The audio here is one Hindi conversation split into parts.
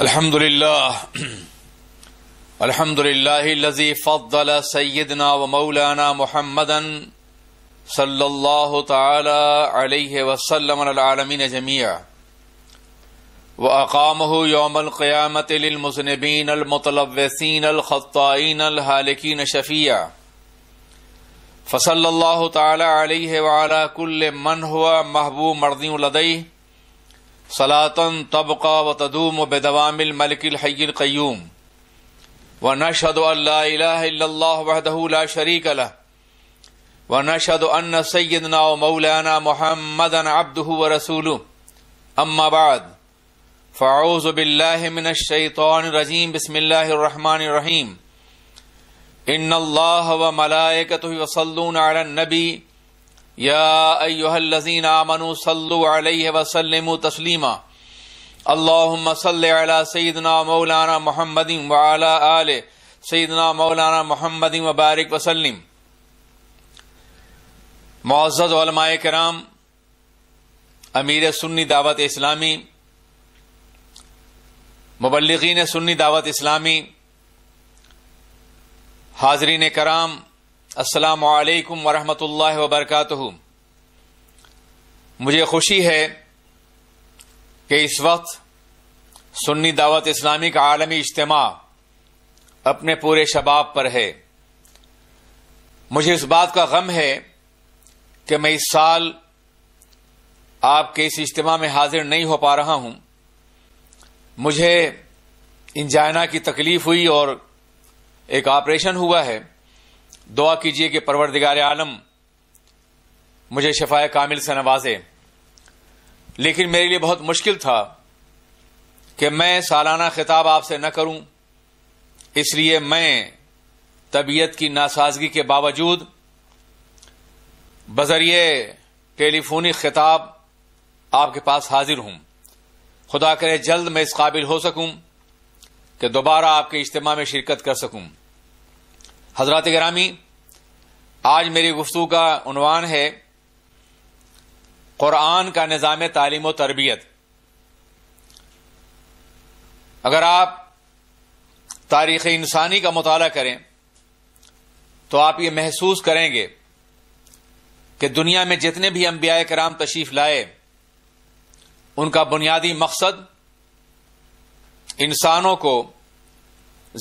الحمد لله الحمد لله الذي فضل سيدنا ومولانا محمدا صلى الله تعالى عليه وسلم على العالمين جميعا وأقامه يوم القيامة للمذنبين المتلبسين الخطائين الهالكين شفيعا فصلى الله تعالى عليه وعلى كل من هو محبوب مرضي لديه सलातन तबका व तदूम व बेदवामिल मलकिल हयल क्यूम व नशद वहदला शरीक अला व नशद अन सैदना मौलाना मोहम्मदन अब्दू व रसूल अम्माबाद फ़ाउज़ बिल्लामिनशैतौन रजीम बसमिल्लाम इन अल्लाह व मलायकत वसलून नबी याजीन आमनु वसलम तस्लीमा अल्लाम सल सईदना मौलाना मोहम्मद वाला आल सईदना मौलाना मोहम्मद वबारक वसलम मोज़ज़लमाय कराम अमीर सुन्नी दावत इस्लामी मुबलगिन सुन्नी दावत इस्लामी हाजरीन कराम असलकम वरहमतुल्लाह वबरकत मुझे खुशी है कि इस वक्त सुन्नी दावत इस्लामी का आलमी इज्तम अपने पूरे शबाब पर है मुझे इस बात का गम है कि मैं इस साल आपके इस इज्तम में हाजिर नहीं हो पा रहा हूं मुझे इंजाइना की तकलीफ हुई और एक ऑपरेशन हुआ है दुआ कीजिए कि परवरदिगार आलम मुझे शफाय कामिल से नवाजे लेकिन मेरे लिए बहुत मुश्किल था कि मैं सालाना खिताब आपसे न करूं इसलिए मैं तबीयत की नासाजगी के बावजूद बजरिए टेलीफोनी खिताब आपके पास हाजिर हूं खुदा करे जल्द मैं इस काबिल हो सकूं कि दोबारा आपके इज्तम में शिरकत कर सकूं हजरात ग्रामी आज मेरी गुफ्तु का उनवान है क़ुरान का निज़ाम तालीम तरबियत अगर आप तारीख़ इंसानी का मताल करें तो आप ये महसूस करेंगे कि दुनिया में जितने भी अम्बिया कराम तशीफ लाए उनका बुनियादी मकसद इंसानों को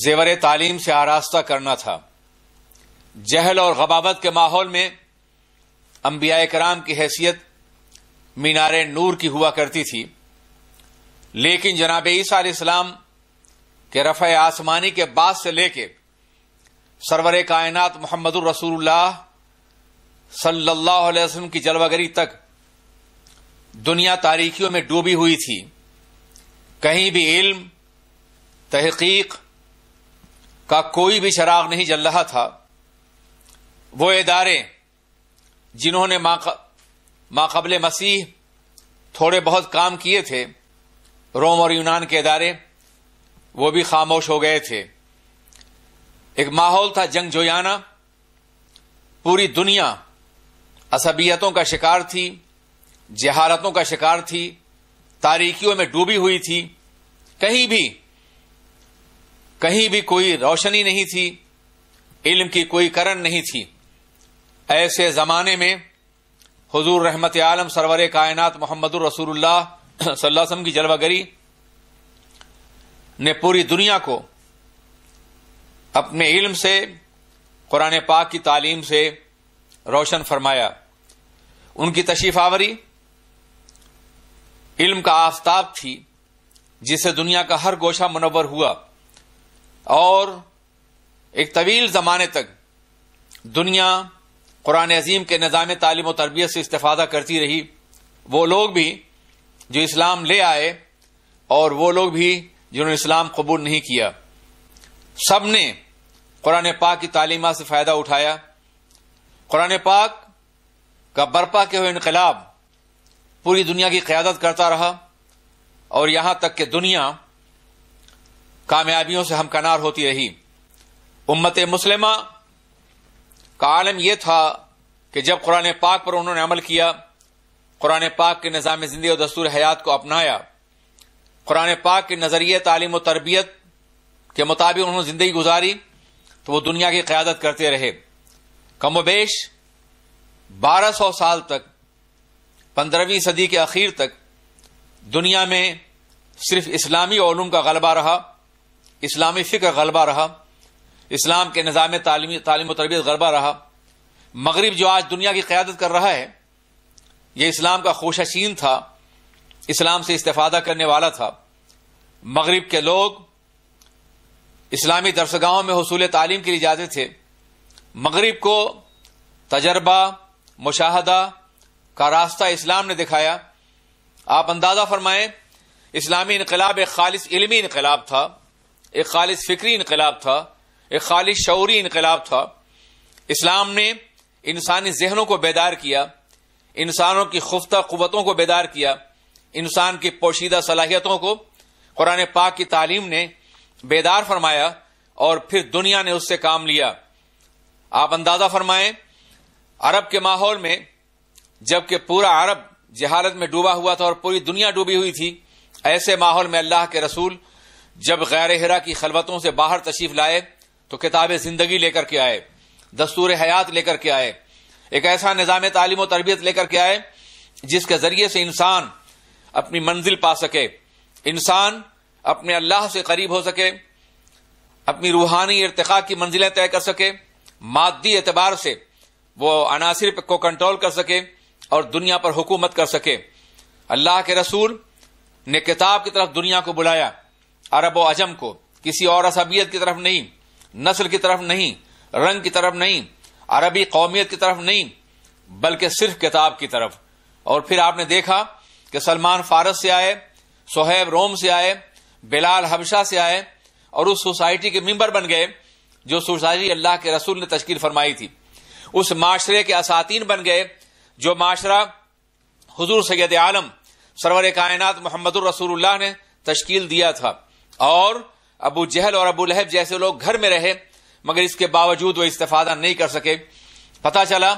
जेवर तालीम से आरास्ता करना था जहल और गबावत के माहौल में अम्बिया कराम की हैसियत मीनार नूर की हुआ करती थी लेकिन जनाब ईसा के रफ़ आसमानी के बाद से लेके सरवर कायनात मोहम्मद रसूलुल्लाह सल्लल्लाहु अलैहि वसल्लम की जलवागरी तक दुनिया तारीखियों में डूबी हुई थी कहीं भी इल्म तहकीक का कोई भी शराग नहीं जल रहा था वो इदारे जिन्होंने माकबल मसीह थोड़े बहुत काम किए थे रोम और यूनान के इदारे वो भी खामोश हो गए थे एक माहौल था जंग जोयाना पूरी दुनिया असबियतों का शिकार थी जहारतों का शिकार थी तारीखियों में डूबी हुई थी कहीं भी कहीं भी कोई रोशनी नहीं थी इल्म की कोई करण नहीं थी ऐसे ज़माने में हजूर रहमत आलम सरवर कायनात मोहम्मद रसूलुल्लाह की जलवागरी ने पूरी दुनिया को अपने इल्म से कुरान पाक की तालीम से रोशन फरमाया उनकी तशीफ आवरी इल्म का आफ्ताब थी जिससे दुनिया का हर गोशा मनवर हुआ और एक तवील जमाने तक दुनिया कुरान अजीम के निज़ाम तालीम और तरबियत से इस्तादा करती रही वो लोग भी जो इस्लाम ले आए और वो लोग भी जिन्होंने इस्लाम कबूल नहीं किया सब ने कुरान पाक की तालीमा से फ़ायदा उठाया कुरान पाक का बर्पा के हुए इनकलाब पूरी दुनिया की क्यादत करता रहा और यहां तक कि दुनिया कामयाबियों से हमकनार होती रही उम्मत मुसलिमा का आलम यह था कि जब कुरान पाक पर उन्होंने अमल किया कुरान पाक के निज़ाम ज़िंदगी और दस्तूर हयात को अपनाया कुरान पाक के नज़रिए तालीम और तरबियत के मुताबिक उन्होंने ज़िंदगी गुजारी तो वो दुनिया की क़्यादत करते रहे कमोबेश बारह सौ साल तक पंद्रहवीं सदी के आखिर तक दुनिया में सिर्फ इस्लामी ओलूम का गलबा रहा इस्लामी फ़िक्र गलबा रहा इस्लाम के निज़ाम तालीम तरबियत गरबा रहा मगरब जो आज दुनिया की क्यादत कर रहा है यह इस्लाम का खोशाशीन था इस्लाम से इस्ता करने वाला था मगरब के लोग इस्लामी दरसगाहों में हसूल तालीम के लिए जाते थे मगरब को तजर्बा मुशाहदा का रास्ता इस्लाम ने दिखाया आप अंदाज़ा फरमाएं इस्लामी इनकलाब एक खालिश इलमी इनकलाब था एक खालिश फ़िक्री इनकलाब था एक खाली शौरी इनकलाब था इस्लाम ने इंसानी जहनों को बेदार किया इंसानों की खुफ्ता कुतों को बेदार किया इंसान की पोशीदा सलाहियतों को कुरान पाक की तालीम ने बेदार फरमाया और फिर दुनिया ने उससे काम लिया आप अंदाजा फरमाए अरब के माहौल में जबकि पूरा अरब जहालत में डूबा हुआ था और पूरी दुनिया डूबी हुई थी ऐसे माहौल में अल्लाह के रसूल जब गैर हरा की खलबतों से बाहर तशीफ लाए तो किताब जिंदगी लेकर के आए दस्तूर हयात लेकर के आए एक ऐसा निज़ाम तालीम तरबियत लेकर के आए जिसके ज़रिए से इंसान अपनी मंजिल पा सके इंसान अपने अल्लाह से करीब हो सके अपनी रूहानी इरतका की मंजिलें तय कर सके मादी एतबार से वो अनासर को कंट्रोल कर सके और दुनिया पर हुकूमत कर सके अल्लाह के रसूल ने किताब की तरफ दुनिया को बुलाया अरब व अजम को किसी और असबियत की तरफ नहीं नस्ल की तरफ नहीं रंग की तरफ नहीं अरबी कौमियत की तरफ नहीं बल्कि सिर्फ किताब की तरफ और फिर आपने देखा कि सलमान फारस से आए सोहेब रोम से आए बिलाल हबशा से आए और उस सोसाइटी के मेंबर बन गए जो सोसाइटी अल्लाह के रसूल ने तश्कील फरमाई थी उस माशरे के असातीन बन गए जो माशरा हजूर सैद आलम सरवर कायनात मोहम्मद रसूल ने तश्कील दिया था और अबू जहल और अबू लहब जैसे लोग घर में रहे मगर इसके बावजूद वह इस्तेफादा नहीं कर सके पता चला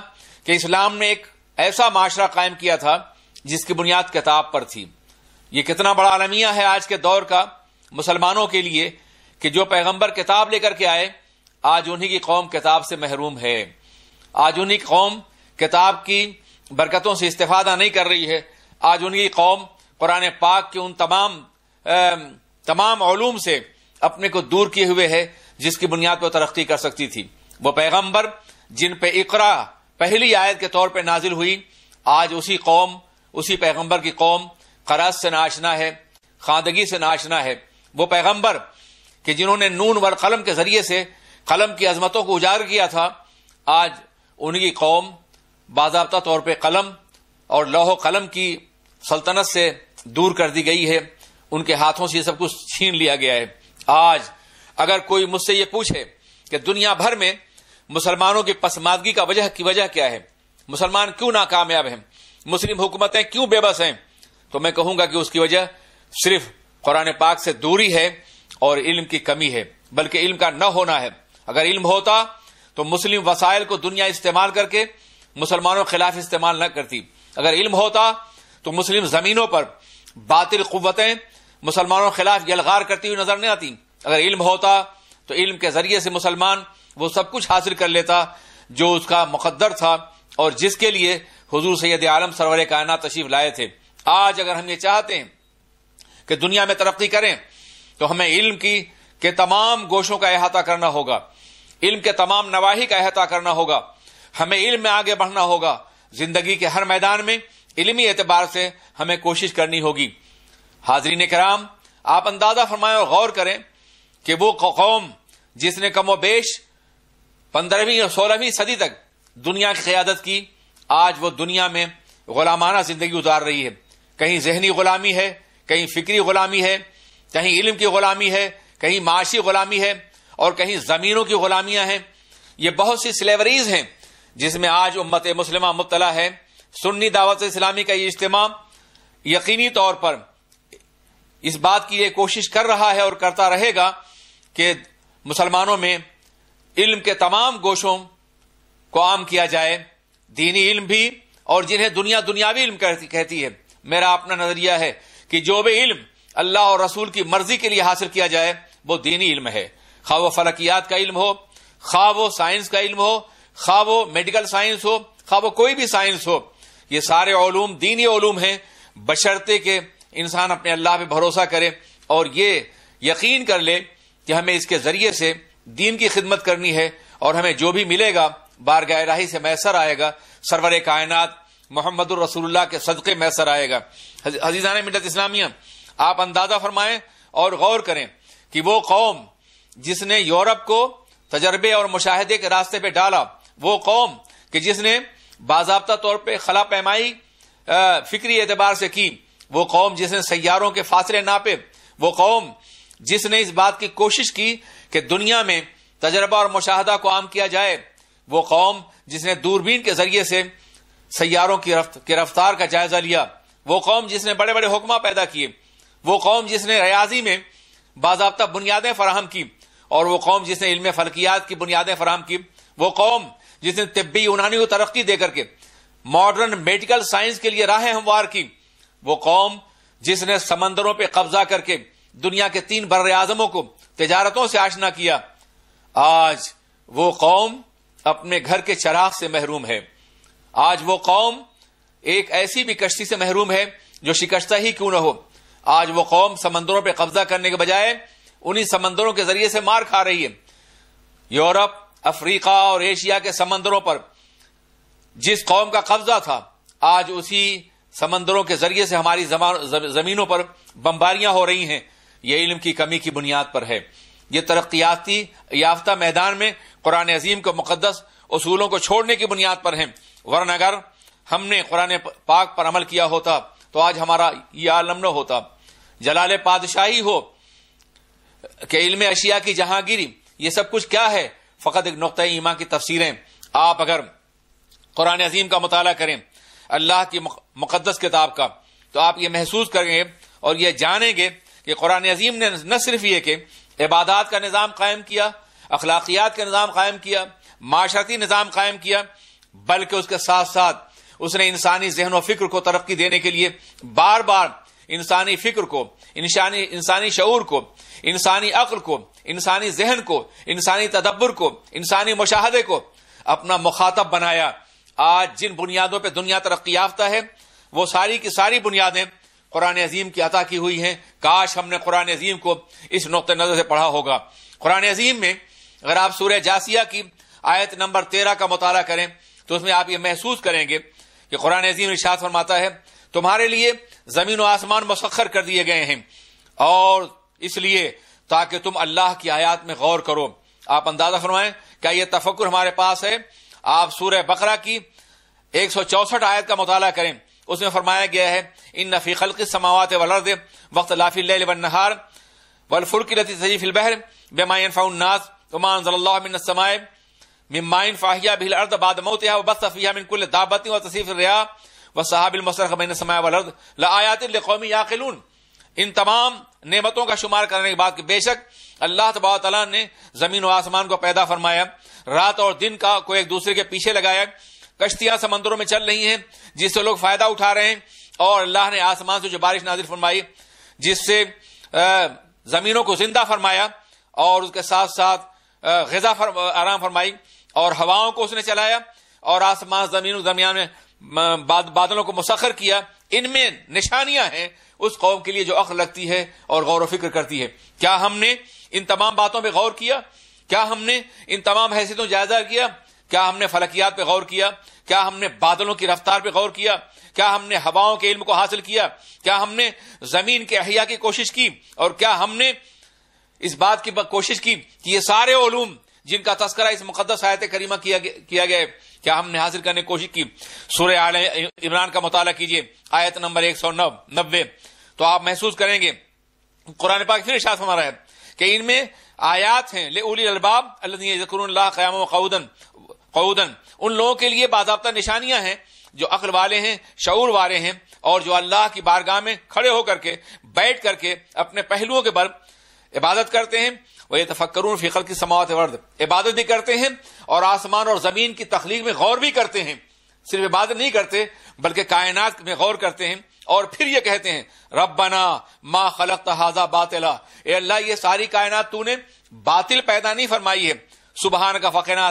कि इस्लाम ने एक ऐसा माशरा कायम किया था जिसकी बुनियाद किताब पर थी ये कितना बड़ा अलमिया है आज के दौर का मुसलमानों के लिए कि जो पैगंबर किताब लेकर के आए आज उन्हीं की कौम किताब से महरूम है आज उन्हीं की कौम किताब की बरकतों से इस्तेफादा नहीं कर रही है आज उनकी कौम कुरान पाक के उन तमाम आ, तमाम ओलूम से अपने को दूर किए हुए है जिसकी बुनियाद पर तरक्की कर सकती थी वो पैगम्बर जिन पे इकरा पहली आयत के तौर पर नाजिल हुई आज उसी कौम उसी पैगम्बर की कौम खराज से नाचना है खादगी से नाचना है वो पैगम्बर कि जिन्होंने नून वर कलम के जरिए से कलम की अजमतों को उजागर किया था आज उनकी कौम बाबा तौर पर कलम और लौह कलम की सल्तनत से दूर कर दी गई है उनके हाथों से ये सब कुछ छीन लिया गया है आज अगर कोई मुझसे ये पूछे कि दुनिया भर में मुसलमानों की पसमादगी का वजह की वजह क्या है मुसलमान क्यों नाकामयाब हैं मुस्लिम हुकूमतें क्यों बेबस हैं तो मैं कहूंगा कि उसकी वजह सिर्फ कुरान पाक से दूरी है और इल्म की कमी है बल्कि इल्म का न होना है अगर इल्म होता तो मुस्लिम वसाइल को दुनिया इस्तेमाल करके मुसलमानों के खिलाफ इस्तेमाल न करती अगर इल्म होता तो मुस्लिम जमीनों पर बातिल कुतें मुसलमानों के खिलाफ यलगार करती हुई नजर नहीं आती अगर इल्म होता तो इल्म के जरिए से मुसलमान वो सब कुछ हासिल कर लेता जो उसका मुकद्दर था और जिसके लिए हजूर सैद आलम सरवर कायना तशीफ लाए थे आज अगर हम ये चाहते हैं कि दुनिया में तरक्की करें तो हमें इल्म की के तमाम गोशों का अहाता करना होगा इल्म के तमाम नवाही का अहाता करना होगा हमें इल्म में आगे बढ़ना होगा जिंदगी के हर मैदान में इलमी एतबार से हमें कोशिश करनी होगी हाजरीन कराम आप अंदाजा फरमाएं और गौर करें कि वो कौम जिसने कमो बेश पंद्रहवीं और सोलहवीं सदी तक दुनिया की क्यादत की आज वो दुनिया में गुलामाना जिंदगी उतार रही है कहीं जहनी गुलामी है कहीं फिक्री गुलामी है कहीं इल्म की गुलामी है कहीं माशी गुलामी है और कहीं ज़मीनों की गुलामियां हैं ये बहुत सी सिलेवरीज हैं जिसमें आज उम्मत मुसलिमा मुबतला है सुन्नी दावत इस्लामी का ये इज्तम यकीनी तौर पर इस बात की ये कोशिश कर रहा है और करता रहेगा कि मुसलमानों में इल्म के तमाम गोशों को आम किया जाए दीनी इल्म भी और जिन्हें दुनिया दुनियावी इल्म कहती है मेरा अपना नजरिया है कि जो भी इल्म अल्लाह और रसूल की मर्जी के लिए हासिल किया जाए वो दीनी इल्म है खा वो फलकियात का इल्म हो खा वो साइंस का इल्म हो खा वो मेडिकल साइंस हो खा वो कोई भी साइंस हो ये सारे ओलूम दीनी ओलूम हैं बशर्ते के इंसान अपने अल्लाह पर भरोसा करे और ये यकीन कर ले कि हमें इसके जरिए से दीन की खिदमत करनी है और हमें जो भी मिलेगा बार गहराही से मैसर आएगा सरवर कायनात मोहम्मद रसूलुल्लाह के सदक़े मैसर आएगा हजीजान मिलत इस्लामिया आप अंदाजा फरमाएं और गौर करें कि वो कौम जिसने यूरोप को तजर्बे और मुशाहदे के रास्ते पर डाला वो कौम कि जिसने बाबा तौर पर खला पैमाई फिक्री एतबार से की वो कौम जिसने सैारों के फासले नापे वो कौम जिसने इस बात की कोशिश की कि दुनिया में तजर्बा और मुशाहदा को आम किया जाए वो कौम जिसने दूरबीन के जरिए से सैारों की रफ्त के रफ्तार का जायजा लिया वो कौम जिसने बड़े बड़े हुक्मा पैदा किए वो कौम जिसने रयाजी में बाबा बुनियादें फराहम की और वो कौम जिसने इल्म फलकियात की बुनियादें फराहम की वो कौम जिसने तिबी यूनानी को तरक्की देकर के मॉडर्न मेडिकल साइंस के लिए राहें हमवार की वो कौम जिसने समंदरों पर कब्जा करके दुनिया के तीन बर आजमों को तजारतों से आशना किया आज वो कौम अपने घर के चराग से महरूम है आज वो कौम एक ऐसी भी कश्ती से महरूम है जो शिकस्ता ही क्यों ना हो आज वो कौम समंदरों पर कब्जा करने के बजाय उन्हीं समंदरों के जरिए से मार खा रही है यूरोप अफ्रीका और एशिया के समंदरों पर जिस कौम का कब्जा था आज उसी समंदरों के जरिए से हमारी जमीनों पर बम्बारियां हो रही हैं ये इल्म की कमी की बुनियाद पर है ये तरक्याती याफ्ता मैदान में कुरान अजीम को मुकदस असूलों को छोड़ने की बुनियाद पर है वरन अगर हमने कुरान पाक पर अमल किया होता तो आज हमारा ये आलम न होता जलाल पादशाही हो के इल्म अशिया की जहांगीरी ये सब कुछ क्या है फ़कत एक नुक़ ईमा की तफसीरें आप अगर कुरान अजीम का मताल करें अल्लाह की मुकदस किताब का तो आप ये महसूस करेंगे और ये जानेंगे कि कुरान अजीम ने न सिर्फ ये कि इबादात का निज़ाम कायम किया अखलाकियात का निज़ाम कायम किया माशरती निज़ाम कायम किया बल्कि उसके साथ साथ उसने इंसानी जहन व फिक्र को तरक्की देने के लिए बार बार इंसानी फिक्र को इंसानी इंसानी शूर को इंसानी अक्ल को इंसानी जहन को इंसानी तदब्बर को इंसानी मुशाहदे को अपना मुखातब बनाया आज जिन बुनियादों पर दुनिया तरक्की याफ्ता है वो सारी की सारी बुनियादें कुरान अजीम की अता की हुई हैं काश हमने कुरान अजीम को इस नुक़ नज़र से पढ़ा होगा कुरान अजीम में अगर आप सूर्य जासिया की आयत नंबर तेरह का मताल करें तो उसमें आप ये महसूस करेंगे कि कुरान अजीम इशात फरमाता है तुम्हारे लिए ज़मीन व आसमान मसखर कर दिए गए हैं और इसलिए ताकि तुम अल्लाह की आयात में गौर करो आप अंदाज़ा फरमाएं क्या ये तफक्र हमारे पास है आप सूर्य बकरा की एक सौ चौसठ आयत का मताल करें उसमें फरमाया गया है इन नफी खल की समावत वर्द वक्त लाफी नहार वलफुल की लती सजी फिलबहर बेमायन फ़ाउन्नास उमान सल्लासमाय मिमाइन फ़ाहिया बिल अर्द बाद मौत या बस व तसीफ रिया व सहाबिल मसरख बैन समाय वलर्द लायात लौमी याकिलून इन तमाम नेमतों का शुमार करने के बाद बेशक अल्लाह तबाह तला ने जमीन व आसमान को पैदा फरमाया रात और दिन का कोई एक दूसरे के पीछे लगाया कश्तियां समंदरों में चल रही हैं जिससे लोग फायदा उठा रहे हैं और अल्लाह ने आसमान से जो बारिश नाजिल फरमाई जिससे जमीनों को जिंदा फरमाया और उसके साथ साथ गजा फर, आराम फरमाई और हवाओं को उसने चलाया और आसमान जमीन दरमियान में बाद, बादलों को मुसखर किया इनमें निशानियां हैं उस कौम के लिए जो अख लगती है और गौर फिक्र करती है क्या हमने इन तमाम बातों पर गौर किया क्या हमने इन तमाम हैसियतों जायजा किया क्या हमने फलकियात पे गौर किया क्या हमने बादलों की रफ्तार पे गौर किया क्या हमने हवाओं के इल्म को हासिल किया क्या हमने जमीन के अहिया की कोशिश की और क्या हमने इस बात की कोशिश की कि ये सारे ओलूम जिनका तस्करा इस मुकदस आयत करीमा किया किया गया क्या हमने हासिल करने की कोशिश की सूर्य आल इमरान का मताल कीजिए आयत नंबर एक सौ नब्बे तो आप महसूस करेंगे कुरान पाक फिर शास हमारा है कि इनमें आयात हैं ले उली अल्लाह कऊदन कौदन उन लोगों के लिए बाजाबता निशानियां हैं जो अकल वाले हैं शऊर वाले हैं और जो अल्लाह की बारगाह में खड़े होकर के बैठ करके अपने पहलुओं के बल इबादत करते हैं वह ये तफक्रून फ़िकल की समावत वर्द इबादत भी करते हैं और आसमान और ज़मीन की तख्लीक में गौर भी करते हैं सिर्फ इबादत नहीं करते बल्कि कायनात में गौर करते हैं और फिर ये कहते हैं रबना माँ खलक तहाजा बातला ए अल्लाह ये सारी कायनात तूने बातिल पैदा नहीं फरमाई है सुबहान का फ़कीना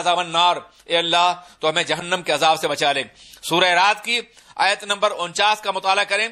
ए अल्लाह तो हमें जहन्नम के अजाब से बचा लें सूर्य रात की आयत नंबर उनचास का मुताल करें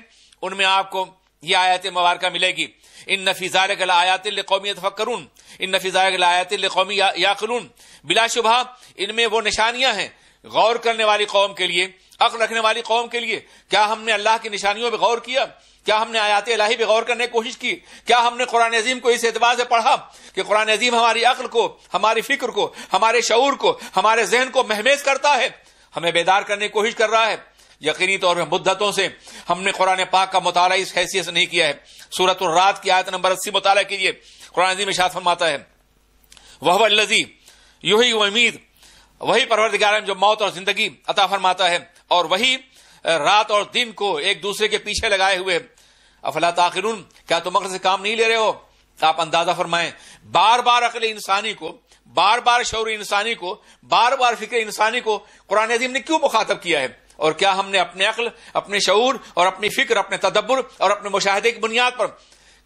उनमें आपको यह आयत मुबारक मिलेगी इन नफीज़ार आयात कौमी तफक्रून इन नफीज़ार आयात कौमी याकलून बिलाशुबा इनमें वो निशानियां हैं गौर करने वाली कौम के लिए अक रखने वाली कौम के लिए क्या हमने अल्लाह की निशानियों पर गौर किया क्या हमने आयात इलाही पे गौर करने की कोशिश की क्या हमने कुरान अजीम को इस एतबार से पढ़ा कि कुरान अजीम हमारी अक्ल को हमारी फिक्र को हमारे शूर को हमारे जहन को महमेज करता है हमें बेदार करने की कोशिश कर रहा है यकीनी तौर पर मुद्दतों से हमने कुरान पाक का मताल इस हैसियत से नहीं किया है सूरत और रात की आयत नंबर अस्सी मुताल कीजिए कुरान अजीम इशात फरमाता है वह लजी यू ही उम्मीद वही परवरदिगार जो मौत और जिंदगी अता फरमाता है और वही रात और दिन को एक दूसरे के पीछे लगाए हुए अफला ताखिरून क्या तुम अकल से काम नहीं ले रहे हो आप अंदाजा फरमाएं बार बार अकल इंसानी को बार बार शौर इंसानी को बार बार फिक्र इंसानी को कुरान अजीम ने क्यों मुखातब किया है और क्या हमने अपने अकल अपने शौर और अपनी फिक्र अपने तदब्बर और अपने मुशाहदे की बुनियाद पर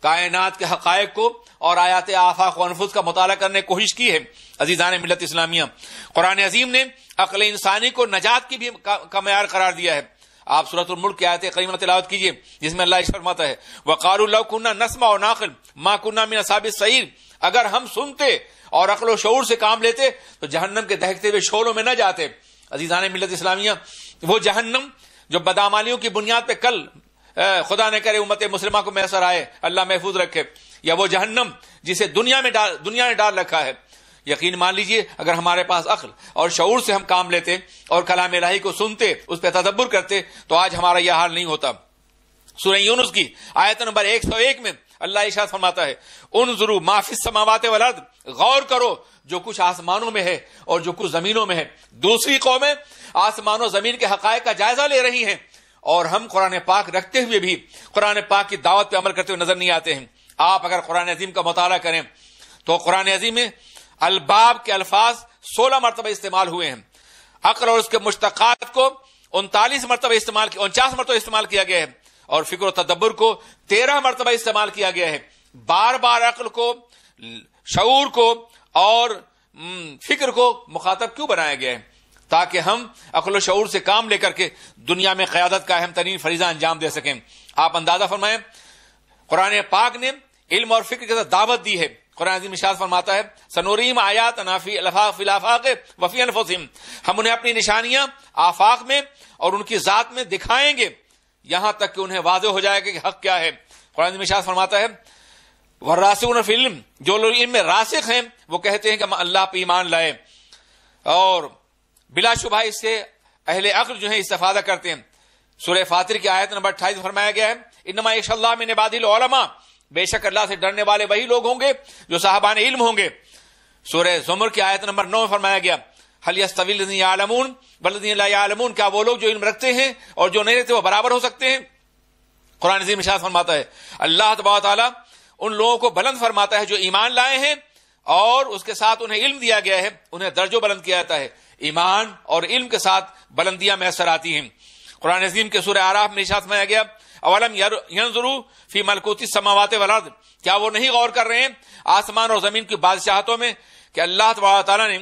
कायनात के हक को और आयात आफाक अनफुज का मुताला करने की कोशिश की है अजीज़ान मिलत इस्लामिया कुरान अजीम ने अकल इंसानी को नजात की भी का, का मैार करार दिया है आप सूरत मुल्क के आयते करीमा तलावत कीजिए जिसमें अल्लाह इस फरमाता है वकारुल्ला कुन्ना नसमा और नाखिल माँ कुन्ना मिन साबिर सईर अगर हम सुनते और अकलो शूर से काम लेते तो जहन्नम के दहकते हुए शोरों में न जाते अजीजान मिलत इस्लामिया वो जहन्नम जो बदामालियों की बुनियाद पर कल खुदा ने करे उमत मुसलमा को मैसर आए अल्लाह महफूज रखे या वो जहन्नम जिसे दुनिया में डाल दुनिया ने डाल रखा है यकीन मान लीजिए अगर हमारे पास अक्ल और शऊर से हम काम लेते और कलाम इलाही को सुनते उस पर तदब्बर करते तो आज हमारा यह हाल नहीं होता सुरह यूनुस की आयत नंबर एक सौ एक में अल्लाह इशाद फरमाता है उन जरू माफिस समावाते वलद गौर करो जो कुछ आसमानों में है और जो कुछ जमीनों में है दूसरी कौमें आसमानों जमीन के हक का जायजा ले रही हैं और हम कुरान पाक रखते हुए भी कुरान पाक की दावत पर अमल करते हुए नजर नहीं आते हैं आप अगर कुरान अजीम का मुताला करें तो कुरान अजीम में अलबाब के अल्फाज सोलह मरतबा इस्तेमाल हुए हैं अक्ल और उसके मुश्तक को उनतालीस मरतबा इस्तेमाल उनचास मरतबा इस्तेमाल किया गया है और फिक्र तदब्बर को तेरह मरतबा इस्तेमाल किया गया है बार बार अक्ल को शूर को और फिक्र को मुखातब क्यों बनाया गया है ताकि हम अकल शूर से काम लेकर के दुनिया में क्यादत का अहम तरीन फरीजा अंजाम दे सकें आप अंदाजा फरमाएं कुरान पाक ने इल्म और फिक्र के साथ दावत दी है कुरान अजीम फरमाता है सनोरीम आयात अनाफी फिलाफाक वफी अनफोसिम हम उन्हें अपनी निशानियां आफाक में और उनकी जात में दिखाएंगे यहां तक कि उन्हें वाज हो जाएगा कि हक क्या है कुरान अजीम फरमाता है वर्रासिन फिल्म जो लोग इनमें रासिक हैं वो कहते हैं कि हम अल्लाह पर ईमान लाए और बिलाशुबा इससे अहले अक्ल जो है इस्तफादा करते हैं सुरह फातिर की आयत नंबर अट्ठाईस फरमाया गया है इनमा इशाला में नबादिल बेशक अल्लाह से डरने वाले वही लोग होंगे जो साहबान इल्म होंगे सूर्य जुमर की आयत नंबर नौ में फरमाया गया हलियस्तवील आलमून बलदीन क्या वो लोग जो इल्म रखते हैं और जो नहीं रखते वो बराबर हो सकते हैं कुरान नजीम शाह फरमाता है अल्लाह तबाह उन लोगों को बुलंद फरमाता है जो ईमान लाए हैं और उसके साथ उन्हें इल्म दिया गया है उन्हें दर्जो बुलंद किया जाता है ईमान और इल्म के साथ बुलंदियां मैसर आती हैं कुरान नजीम के सुर आराफ में शाह फरमाया गया अवलम यंजरू फी मलकूती समावत वलद क्या वो नहीं गौर कर रहे हैं आसमान और जमीन की बादशाहतों में कि अल्लाह तबारा ने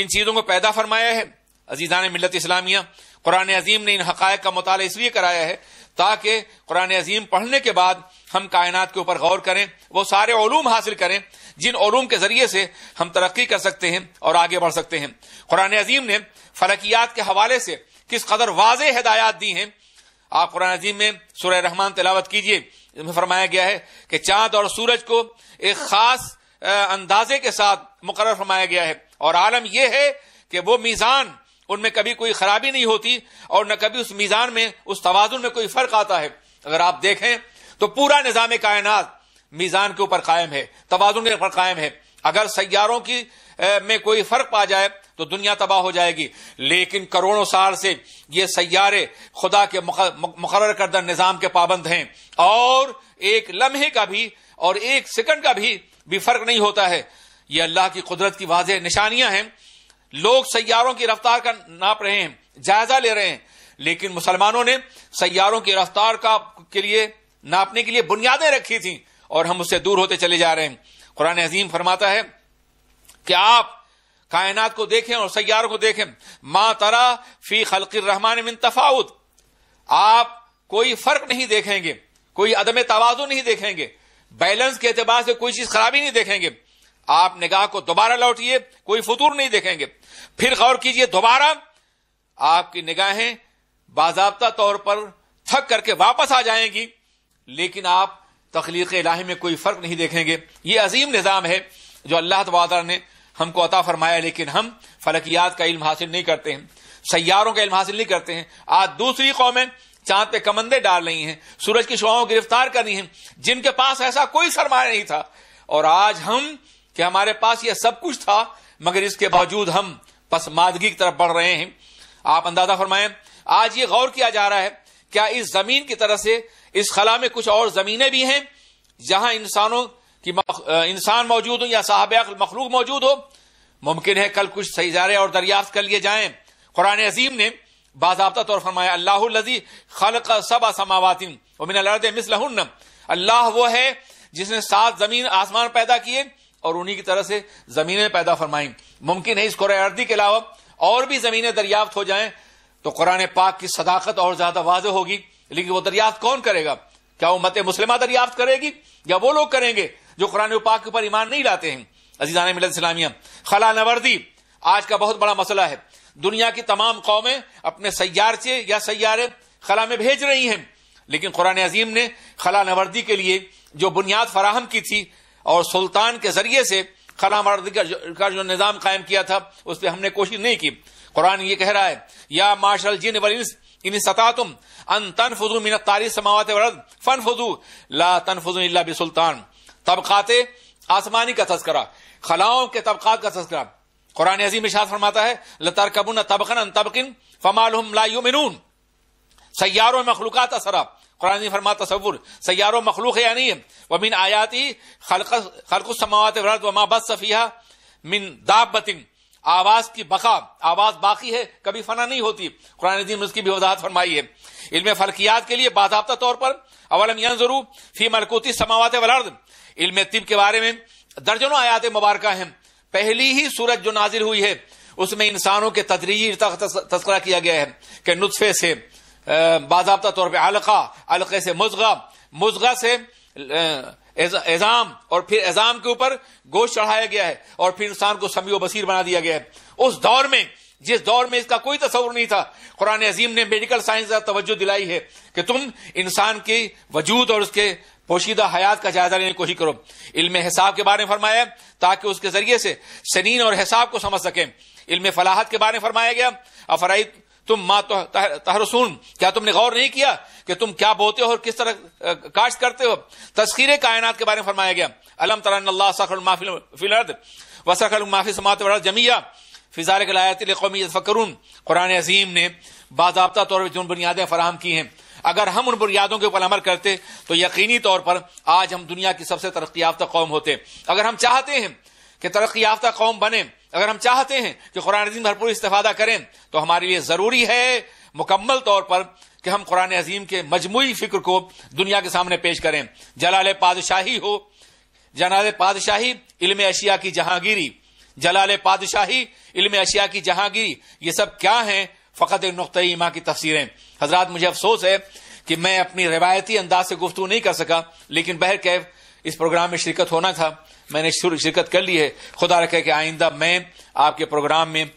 इन चीज़ों को पैदा फरमाया है अजीज़ान मिलत इस्लामिया कुरान अजीम ने इन हक़ का मताल इसलिए कराया है ताकि कुरान अजीम पढ़ने के बाद हम कायनात के ऊपर गौर करें वो सारे ओलूम हासिल करें जिन ओलूम के ज़रिए से हम तरक्की कर सकते हैं और आगे बढ़ सकते हैं कुरान अजीम ने फलकियात के हवाले से किस कदर वाज हदायत दी हैं आप कुरान अजीम में सुरह रहमान तिलावत कीजिए इसमें फरमाया गया है कि चांद और सूरज को एक खास अंदाजे के साथ मुकर फरमाया गया है और आलम यह है कि वो मीज़ान उनमें कभी कोई खराबी नहीं होती और न कभी उस मीज़ान में उस तोज़ुन में कोई फ़र्क आता है अगर आप देखें तो पूरा निज़ाम कायनात मीज़ान के ऊपर कायम है तोज़ुन के ऊपर कायम है अगर सैारों की में कोई फर्क पा जाए तो दुनिया तबाह हो जाएगी लेकिन करोड़ों साल से ये सैारे खुदा के मुकर करदा निज़ाम के पाबंद हैं और एक लम्हे का भी और एक सेकंड का भी भी फर्क नहीं होता है ये अल्लाह की कुदरत की वाज निशानियां हैं लोग सैारों की रफ्तार का नाप रहे हैं जायजा ले रहे हैं लेकिन मुसलमानों ने सैारों की रफ्तार का के लिए नापने के लिए बुनियादें रखी थी और हम उससे दूर होते चले जा रहे हैं कुरान अजीम फरमाता है कि आप कायनात को देखें और सैारों को देखें मा तरा फी खलकी रहमान मिन तफाउत आप कोई फर्क नहीं देखेंगे कोई अदम तोज़ो नहीं देखेंगे बैलेंस के अतबार से कोई चीज खराबी नहीं देखेंगे आप निगाह को दोबारा लौटिए कोई फतूर नहीं देखेंगे फिर गौर कीजिए दोबारा आपकी निगाहें बाजाबता तौर पर थक करके वापस आ जाएंगी लेकिन आप तखलीक इलाही में कोई फर्क नहीं देखेंगे ये अजीम निज़ाम है जो अल्लाह तबादा ने हमको अता फरमाया लेकिन हम फलकियात का इल्म हासिल नहीं करते हैं सैारों का इल्म हासिल नहीं करते हैं आज दूसरी कौमें चांद पे कमंदे डाल रही हैं सूरज की शुआओं को गिरफ्तार कर रही हैं जिनके पास ऐसा कोई सरमाया नहीं था और आज हम कि हमारे पास यह सब कुछ था मगर इसके बावजूद हम पसमादगी की तरफ बढ़ रहे हैं आप अंदाजा फरमाए आज ये गौर किया जा रहा है क्या इस जमीन की तरह से इस खला में कुछ और जमीने भी हैं जहां इंसानों कि इंसान मौजूद हो या साहब मखलूक मौजूद हो मुमकिन है कल कुछ सही जारे और दरियाफ्त कर लिए जाए कुरान अजीम ने बाबा तौर फरमाया अल्लाह लजी खल का सब उमिन मिसलहन अल्लाह वो है जिसने सात जमीन आसमान पैदा किए और उन्हीं की तरह से जमीने पैदा फरमाई मुमकिन है इस कुर अर्दी के अलावा और भी जमीने दरियाफ्त हो जाए तो कुरान पाक की सदाकत और ज्यादा वाज होगी लेकिन वो दरियाफ्त कौन करेगा क्या वो मत मुस्लिम दरियाफ्त करेगी या वो लोग करेंगे जो कुरान पाक के ऊपर ईमान नहीं लाते हैं अजीजान मिल इस्लामिया खला नवर्दी आज का बहुत बड़ा मसला है दुनिया की तमाम कौमें अपने सैार से या सैारे खला में भेज रही हैं लेकिन कुरान अजीम ने खला नवर्दी के लिए जो बुनियाद फराहम की थी और सुल्तान के जरिए से खला नवर्दी का जो, निज़ाम कायम किया था उस पर हमने कोशिश नहीं की कुरान ये कह रहा है या मार्शल जी वलिस इन सता तुम अन तन फजू मिन तारी समावत वर्द फन फजू ला तन फजू बिसुल्तान तबक़ात आसमानी का तस्करा खलाओं के तबक़ात का तस्करा कुरान अजीम शाह फरमाता है लतर कबुन तबकन तबकिन फमाल लायुमिनून सैारो मखलूक असरा कुरानी फरमा तस्वुर सैारो मखलूक यानी वमिन आयाती समावत वरद वमा बस सफिया मिन दाबतिन आवाज की बका आवाज बाकी है कभी फना नहीं होती कुरान अजीम ने उसकी भी वजाहत फरमाई है इनमें फलकियात के लिए बाबा तौर पर अवलम जरूर फी मलकूती समावत वर्द इल्म तिब के बारे में दर्जनों आयात मुबारक हैं पहली ही सूरत जो नाजिल हुई है उसमें इंसानों के तदरी तस्करा किया गया है कि नुस्फे से बाबा तौर पर अलका अलक़े से मुजगा मुजगा से एजाम और फिर एजाम के ऊपर गोश्त चढ़ाया गया है और फिर इंसान को समी बसीर बना दिया गया है उस दौर में जिस दौर में इसका कोई तस्वर नहीं था कुरान अजीम ने मेडिकल साइंस तवज्जो दिलाई है कि तुम इंसान के वजूद और उसके पोशीदा हयात का जायजा लेने की कोशिश करो इल्म हिसाब के बारे में फरमाया ताकि उसके जरिए से सनीन और हिसाब को समझ सकें इल्म फलाहत के बारे में फरमाया गया अफराई तुम माँ तो तहरसून क्या तुमने गौर नहीं किया कि तुम क्या बोते हो और किस तरह काश्त करते हो तस्खीर कायनात के बारे में फरमाया गया अलम तरफ़िलर्द वसखल समात जमिया फिजार कलायत कौमी फकरून कुरान अजीम ने बाबा तौर पर जो बुनियादें फराम की हैं अगर हम उन बुनियादों के ऊपर अमल करते तो यकीनी तौर पर आज हम दुनिया की सबसे तरक्की याफ्ता कौम होते अगर हम चाहते हैं कि तरक्की याफ्ता कौम बने अगर हम चाहते हैं कि कुरान अजीम भरपूर इस्तेफादा करें तो हमारे लिए ज़रूरी है मुकम्मल तौर पर कि हम कुरान अजीम के मजमू फिक्र को दुनिया के सामने पेश करें जलाल पादशाही हो जनाल पादशाही इल्म एशिया की जहांगीरी जलाल पादशाही इल्म अशिया की जहांगीरी ये सब क्या हैं फ़कत एक नुक़ ईमा की तफसीरें हजरात मुझे अफसोस है कि मैं अपनी रिवायती अंदाज से गुफ्तू नहीं कर सका लेकिन बहर कैफ इस प्रोग्राम में शिरकत होना था मैंने शिरकत कर ली है खुदा रखे कि आइंदा मैं आपके प्रोग्राम में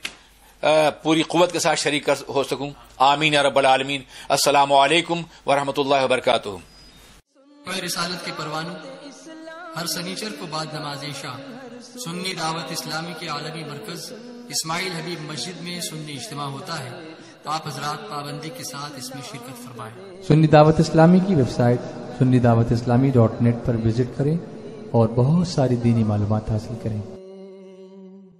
पूरी कुत के साथ शरीक हो सकूँ आमीन आलमीन असल वरहमल वरक रिसालत के परवानों हर सनीचर को बाद नमाज शाह सुन्नी दावत इस्लामी के आलमी मरकज़ इस्माइल हबीब मस्जिद में सुन्नी इज्तम होता है तो आप हजरात पाबंदी के साथ इसमें शिरकत फरमाएं सुन्नी दावत इस्लामी की website Sunni Dawat Islami dot net पर विजिट करें और बहुत सारी दीनी मालूम हासिल करें